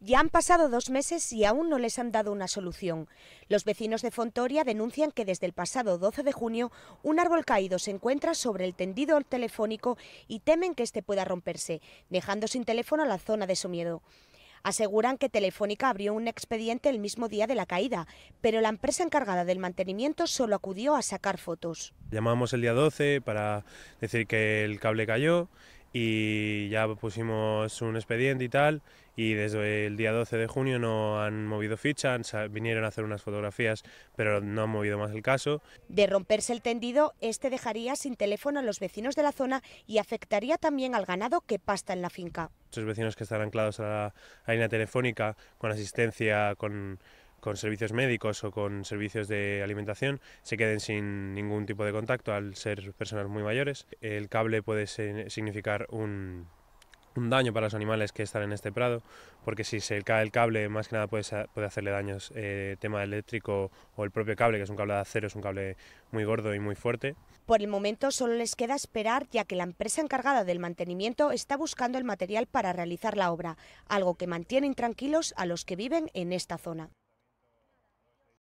Ya han pasado dos meses y aún no les han dado una solución. Los vecinos de Fontoria denuncian que desde el pasado 12 de junio un árbol caído se encuentra sobre el tendido telefónico y temen que este pueda romperse, dejando sin teléfono la zona de su miedo. Aseguran que Telefónica abrió un expediente el mismo día de la caída, pero la empresa encargada del mantenimiento solo acudió a sacar fotos. Llamamos el día 12 para decir que el cable cayó y ya pusimos un expediente y tal y desde el día 12 de junio no han movido ficha, vinieron a hacer unas fotografías, pero no han movido más el caso. De romperse el tendido, este dejaría sin teléfono a los vecinos de la zona y afectaría también al ganado que pasta en la finca. Los vecinos que están anclados a la, a la línea telefónica con asistencia, con con servicios médicos o con servicios de alimentación se queden sin ningún tipo de contacto al ser personas muy mayores. El cable puede significar un, daño para los animales que están en este prado, porque si se cae el cable, más que nada puede, puede hacerle daños el eh, tema eléctrico o el propio cable, que es un cable de acero, es un cable muy gordo y muy fuerte. Por el momento solo les queda esperar, ya que la empresa encargada del mantenimiento está buscando el material para realizar la obra, algo que mantiene intranquilos a los que viven en esta zona.